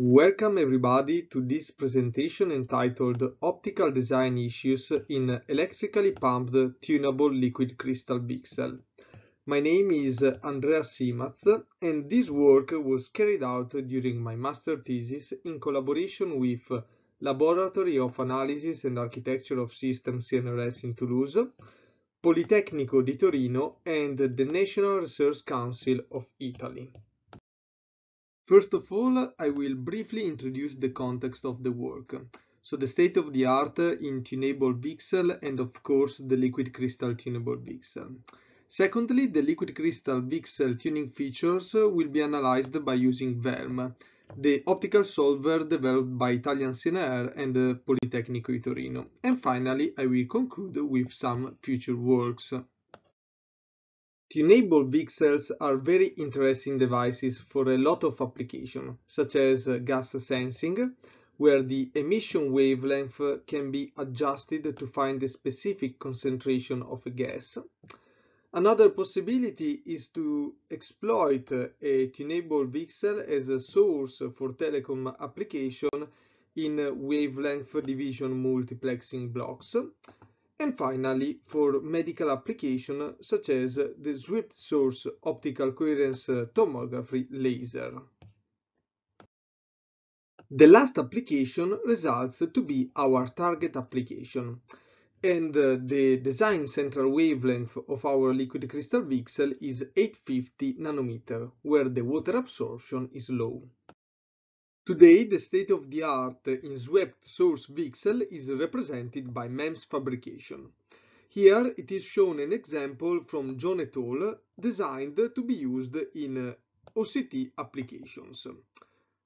Welcome everybody to this presentation entitled Optical Design Issues in Electrically Pumped Tunable Liquid Crystal Pixel. My name is Andrea Simaz and this work was carried out during my master thesis in collaboration with Laboratory of Analysis and Architecture of Systems CNRS in Toulouse, Politecnico di Torino and the National Research Council of Italy. First of all, I will briefly introduce the context of the work. So the state of the art in tunable pixel and of course the liquid crystal tunable pixel. Secondly, the liquid crystal pixel tuning features will be analyzed by using VELM, the optical solver developed by Italian CNR and Politecnico di Torino. And finally, I will conclude with some future works. Tunable VCSELs are very interesting devices for a lot of applications, such as uh, gas sensing, where the emission wavelength can be adjusted to find the specific concentration of a gas. Another possibility is to exploit uh, a tunable VCSEL as a source for telecom application in uh, wavelength division multiplexing blocks and finally for medical application such as the swept source optical coherence uh, tomography laser. The last application results to be our target application and uh, the design central wavelength of our liquid crystal pixel is 850 nanometer where the water absorption is low. Today, the state-of-the-art in-swept source VXEL is represented by MEMS fabrication. Here it is shown an example from John et al. designed to be used in OCT applications.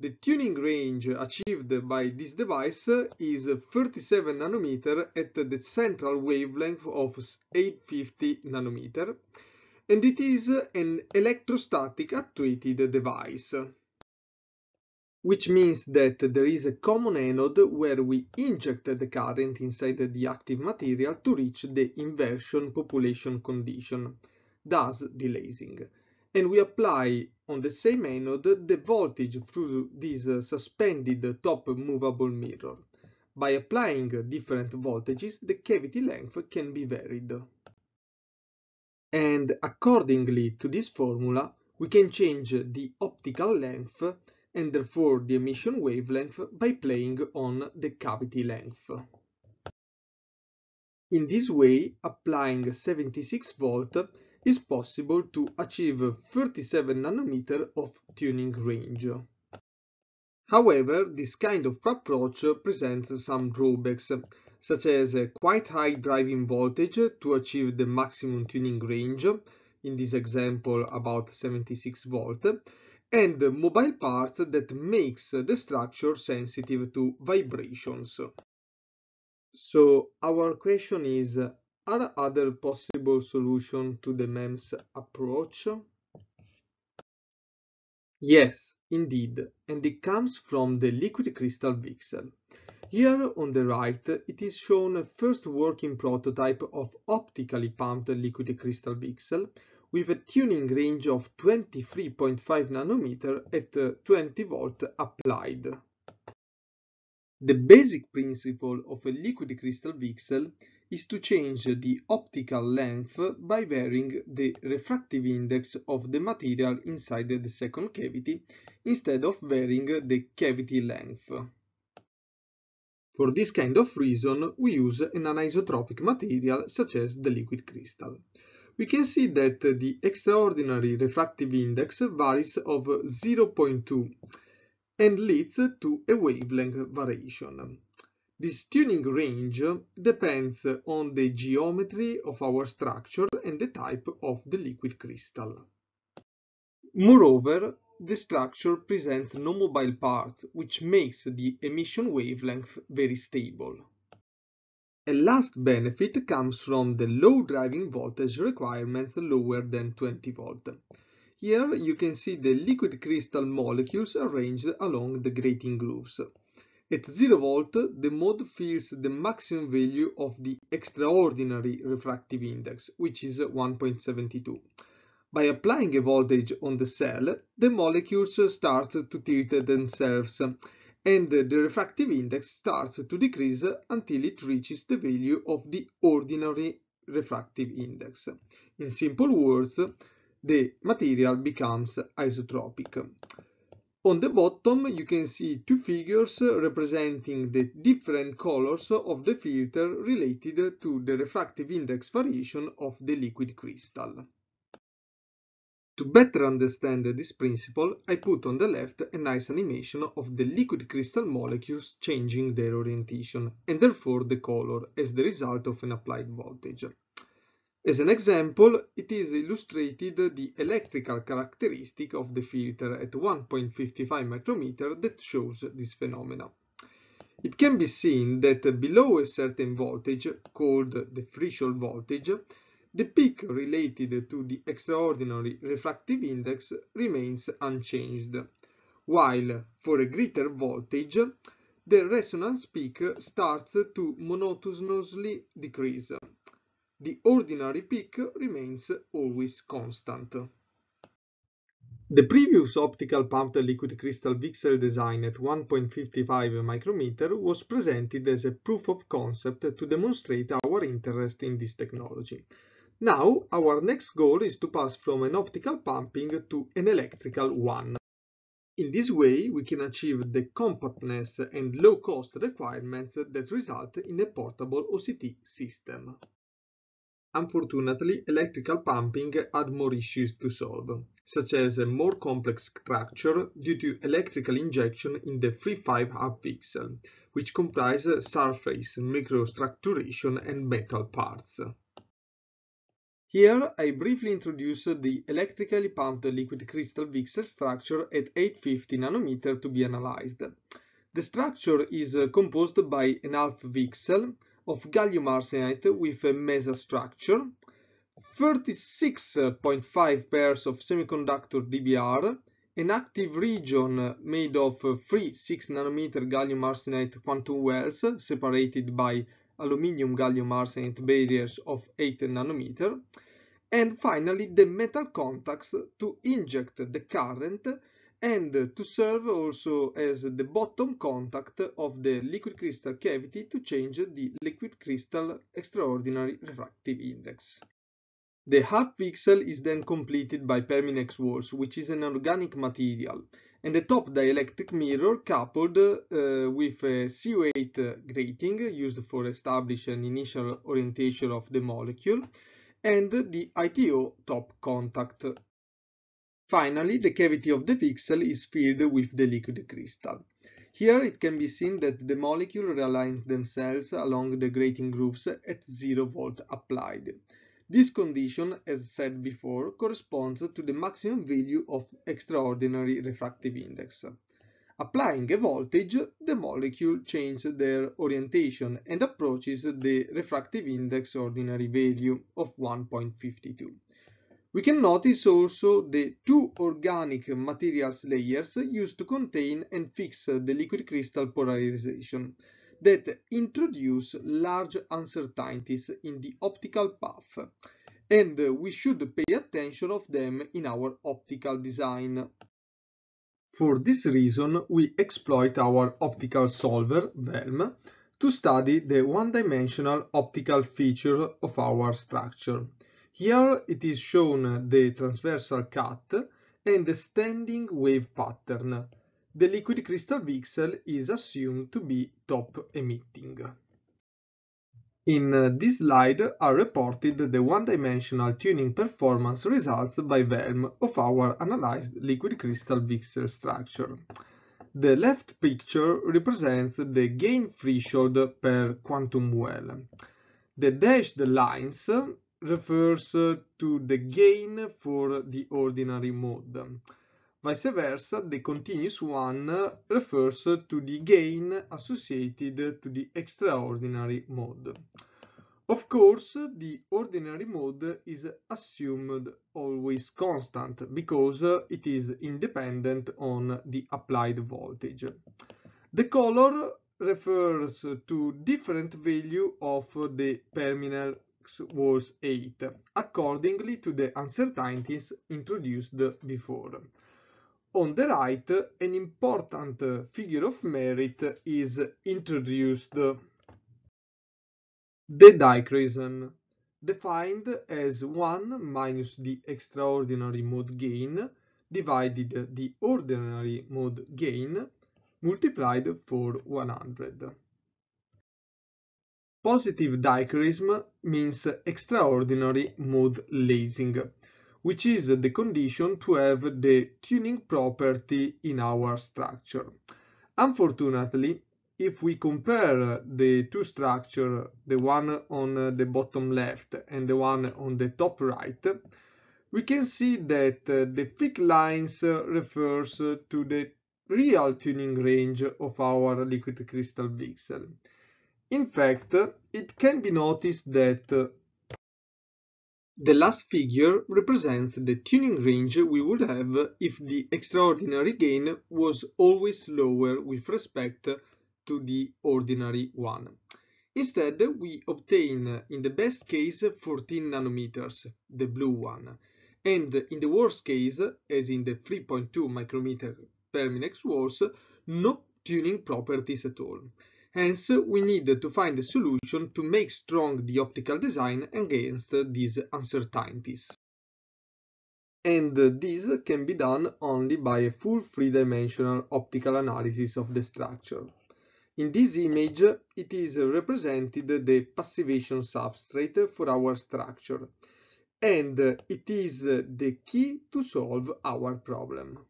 The tuning range achieved by this device is 37 nanometer at the central wavelength of 850 nanometer, and it is an electrostatic actuated device which means that there is a common anode where we inject the current inside the active material to reach the inversion population condition, thus delaying. And we apply on the same anode the voltage through this suspended top movable mirror. By applying different voltages, the cavity length can be varied. And accordingly to this formula, we can change the optical length and therefore the emission wavelength by playing on the cavity length. In this way, applying 76 volt is possible to achieve 37 nanometer of tuning range. However, this kind of approach presents some drawbacks, such as a quite high driving voltage to achieve the maximum tuning range, in this example about 76 volt, and the mobile part that makes the structure sensitive to vibrations. So our question is, are other possible solutions to the MEMS approach? Yes, indeed, and it comes from the liquid crystal pixel. Here on the right, it is shown a first working prototype of optically pumped liquid crystal pixel with a tuning range of 23.5 nanometer at uh, 20 volt applied. The basic principle of a liquid crystal pixel is to change the optical length by varying the refractive index of the material inside the second cavity instead of varying the cavity length. For this kind of reason, we use an anisotropic material such as the liquid crystal we can see that the extraordinary refractive index varies of 0.2 and leads to a wavelength variation. This tuning range depends on the geometry of our structure and the type of the liquid crystal. Moreover, the structure presents no mobile parts, which makes the emission wavelength very stable. A last benefit comes from the low driving voltage requirements lower than 20 volt. Here you can see the liquid crystal molecules arranged along the grating grooves. At 0 volt, the mode fills the maximum value of the extraordinary refractive index, which is 1.72. By applying a voltage on the cell, the molecules start to tilt themselves and the refractive index starts to decrease until it reaches the value of the ordinary refractive index. In simple words, the material becomes isotropic. On the bottom you can see two figures representing the different colors of the filter related to the refractive index variation of the liquid crystal. To better understand this principle, I put on the left a nice animation of the liquid crystal molecules changing their orientation, and therefore the color, as the result of an applied voltage. As an example, it is illustrated the electrical characteristic of the filter at 1.55 micrometer that shows this phenomena. It can be seen that below a certain voltage, called the threshold voltage, the peak related to the extraordinary refractive index remains unchanged, while for a greater voltage, the resonance peak starts to monotonously decrease. The ordinary peak remains always constant. The previous optical pumped liquid crystal VCSEL design at 1.55 micrometer was presented as a proof of concept to demonstrate our interest in this technology. Now, our next goal is to pass from an optical pumping to an electrical one. In this way, we can achieve the compactness and low-cost requirements that result in a portable OCT system. Unfortunately, electrical pumping had more issues to solve, such as a more complex structure due to electrical injection in the free 5 pixel, which comprise surface, microstructuration and metal parts. Here I briefly introduce the electrically pumped liquid crystal VXL structure at 850 nanometer to be analyzed. The structure is uh, composed by an half VXL of gallium arsenide with a mesa structure, 36.5 pairs of semiconductor DBR, an active region made of three 6 nanometer gallium arsenide quantum wells separated by aluminium gallium arsenide barriers of 8 nanometer, and finally the metal contacts to inject the current and to serve also as the bottom contact of the liquid crystal cavity to change the liquid crystal extraordinary refractive index. The half pixel is then completed by Perminex walls, which is an organic material, and a top dielectric mirror coupled uh, with a CO8 grating used for establishing an initial orientation of the molecule, and the ITO top contact. Finally, the cavity of the pixel is filled with the liquid crystal. Here it can be seen that the molecule realigns themselves along the grating grooves at 0 volt applied. This condition, as said before, corresponds to the maximum value of extraordinary refractive index. Applying a voltage, the molecule changes their orientation and approaches the refractive index ordinary value of 1.52. We can notice also the two organic materials layers used to contain and fix the liquid crystal polarization that introduce large uncertainties in the optical path and we should pay attention of them in our optical design for this reason, we exploit our optical solver, VELM, to study the one-dimensional optical feature of our structure. Here it is shown the transversal cut and the standing wave pattern. The liquid crystal pixel is assumed to be top emitting. In uh, this slide are reported the one-dimensional tuning performance results by VELM of our analyzed liquid crystal mixer structure. The left picture represents the gain threshold per quantum well. The dashed lines refers to the gain for the ordinary mode. Vice versa, the continuous one refers to the gain associated to the extraordinary mode. Of course, the ordinary mode is assumed always constant because it is independent on the applied voltage. The color refers to different value of the terminal was 8, accordingly to the uncertainties introduced before. On the right, an important figure of merit is introduced. The dichrism, defined as 1 minus the extraordinary mode gain divided the ordinary mode gain multiplied for 100. Positive dichroism means extraordinary mode lasing which is the condition to have the tuning property in our structure. Unfortunately, if we compare the two structures, the one on the bottom left and the one on the top right, we can see that the thick lines refers to the real tuning range of our liquid crystal pixel. In fact, it can be noticed that the last figure represents the tuning range we would have if the extraordinary gain was always lower with respect to the ordinary one. Instead, we obtain in the best case 14 nanometers, the blue one, and in the worst case, as in the 3.2 micrometer Perminex was, no tuning properties at all. Hence, we need to find a solution to make strong the optical design against these uncertainties. And this can be done only by a full three-dimensional optical analysis of the structure. In this image, it is represented the passivation substrate for our structure, and it is the key to solve our problem.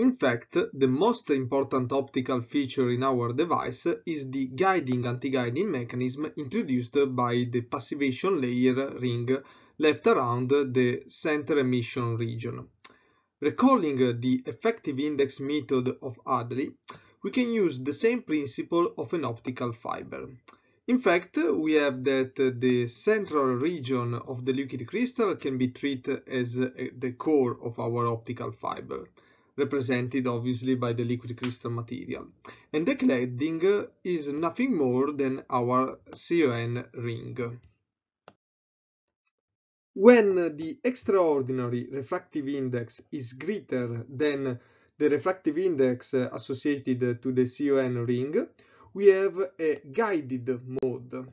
In fact, the most important optical feature in our device is the guiding anti-guiding mechanism introduced by the passivation layer ring left around the center emission region. Recalling the effective index method of Adley, we can use the same principle of an optical fiber. In fact, we have that the central region of the liquid crystal can be treated as the core of our optical fiber represented obviously by the liquid crystal material. And the cladding is nothing more than our CON ring. When the extraordinary refractive index is greater than the refractive index associated to the CON ring, we have a guided mode.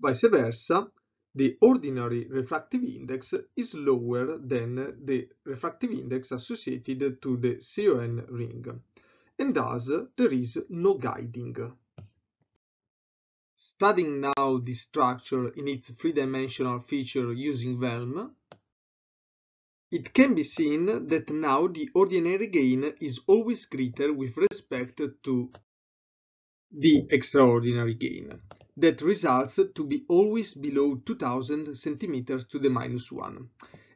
Vice versa, the ordinary refractive index is lower than the refractive index associated to the CON ring, and thus there is no guiding. Studying now this structure in its three-dimensional feature using VELM, it can be seen that now the ordinary gain is always greater with respect to the extraordinary gain that results to be always below 2000 centimeters to the minus 1,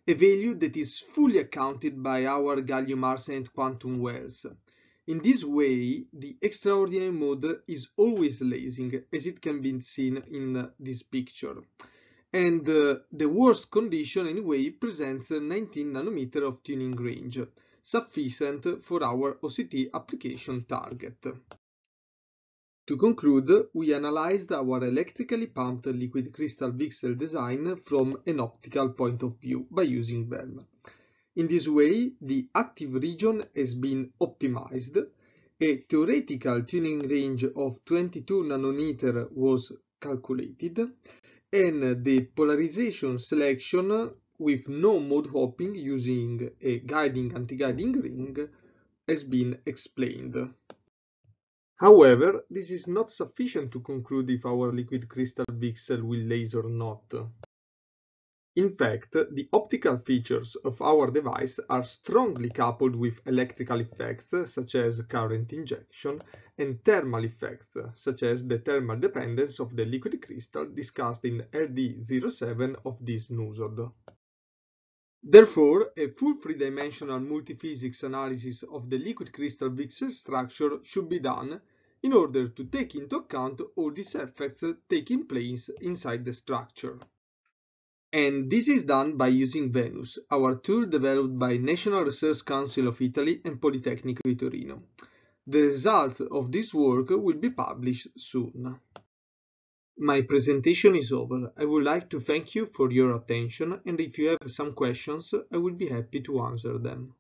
a value that is fully accounted by our gallium arsenide quantum wells. In this way, the extraordinary mode is always lasing, as it can be seen in this picture. And uh, the worst condition anyway presents 19 nanometer of tuning range, sufficient for our OCT application target. To conclude, we analyzed our electrically pumped liquid crystal pixel design from an optical point of view by using BEM. In this way, the active region has been optimized, a theoretical tuning range of 22 nanometer was calculated, and the polarization selection with no mode hopping using a guiding anti-guiding ring has been explained. However, this is not sufficient to conclude if our liquid crystal pixel will laser or not. In fact, the optical features of our device are strongly coupled with electrical effects, such as current injection, and thermal effects, such as the thermal dependence of the liquid crystal discussed in LD07 of this NUSOD. Therefore, a full three-dimensional multiphysics analysis of the liquid crystal VXL structure should be done in order to take into account all these effects taking place inside the structure. And this is done by using Venus, our tool developed by National Research Council of Italy and Politecnico di Torino. The results of this work will be published soon my presentation is over. I would like to thank you for your attention and if you have some questions, I would be happy to answer them.